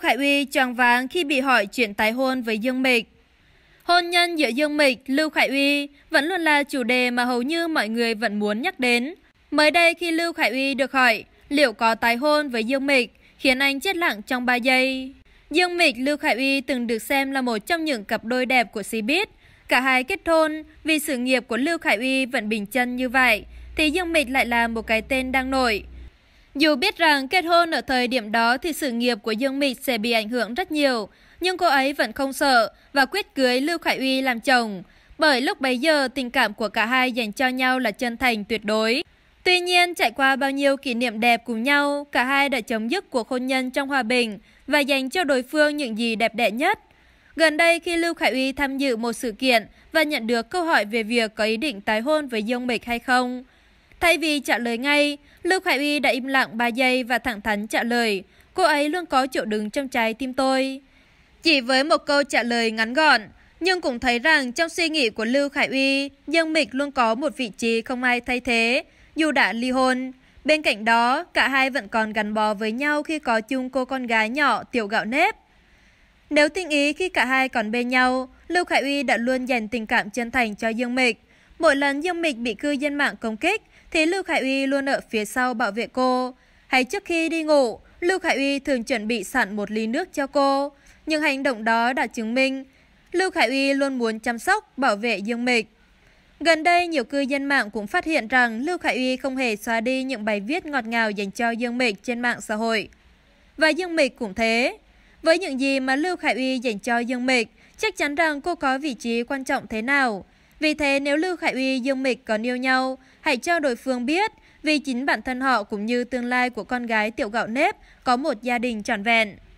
Khải Uy choáng váng khi bị hỏi chuyện tái hôn với Dương Mịch. Hôn nhân giữa Dương Mịch, Lưu Khải Uy vẫn luôn là chủ đề mà hầu như mọi người vẫn muốn nhắc đến. Mới đây khi Lưu Khải Uy được hỏi liệu có tái hôn với Dương Mịch khiến anh chết lặng trong 3 giây. Dương Mịch, Lưu Khải Uy từng được xem là một trong những cặp đôi đẹp của Cbiz. Cả hai kết hôn vì sự nghiệp của Lưu Khải Uy vẫn bình chân như vậy thì Dương Mịch lại là một cái tên đang nổi. Dù biết rằng kết hôn ở thời điểm đó thì sự nghiệp của Dương Mịch sẽ bị ảnh hưởng rất nhiều, nhưng cô ấy vẫn không sợ và quyết cưới Lưu Khải Uy làm chồng, bởi lúc bấy giờ tình cảm của cả hai dành cho nhau là chân thành tuyệt đối. Tuy nhiên, trải qua bao nhiêu kỷ niệm đẹp cùng nhau, cả hai đã chấm dứt cuộc hôn nhân trong hòa bình và dành cho đối phương những gì đẹp đẽ nhất. Gần đây khi Lưu Khải Uy tham dự một sự kiện và nhận được câu hỏi về việc có ý định tái hôn với Dương Mịch hay không, Thay vì trả lời ngay, Lưu Khải Uy đã im lặng 3 giây và thẳng thắn trả lời. Cô ấy luôn có chỗ đứng trong trái tim tôi. Chỉ với một câu trả lời ngắn gọn, nhưng cũng thấy rằng trong suy nghĩ của Lưu Khải Uy, Dương Mịch luôn có một vị trí không ai thay thế, dù đã ly hôn. Bên cạnh đó, cả hai vẫn còn gắn bó với nhau khi có chung cô con gái nhỏ tiểu gạo nếp. Nếu tình ý khi cả hai còn bên nhau, Lưu Khải Uy đã luôn dành tình cảm chân thành cho Dương Mịch. Mỗi lần Dương Mịch bị cư dân mạng công kích, thì Lưu Khải Uy luôn ở phía sau bảo vệ cô. Hay trước khi đi ngủ, Lưu Khải Uy thường chuẩn bị sẵn một ly nước cho cô. Nhưng hành động đó đã chứng minh Lưu Khải Uy luôn muốn chăm sóc, bảo vệ Dương Mịch. Gần đây, nhiều cư dân mạng cũng phát hiện rằng Lưu Khải Uy không hề xóa đi những bài viết ngọt ngào dành cho Dương Mịch trên mạng xã hội. Và Dương Mịch cũng thế. Với những gì mà Lưu Khải Uy dành cho Dương Mịch, chắc chắn rằng cô có vị trí quan trọng thế nào. Vì thế nếu Lưu Khải Uy, Dương Mịch còn yêu nhau, hãy cho đối phương biết vì chính bản thân họ cũng như tương lai của con gái tiểu gạo nếp có một gia đình trọn vẹn.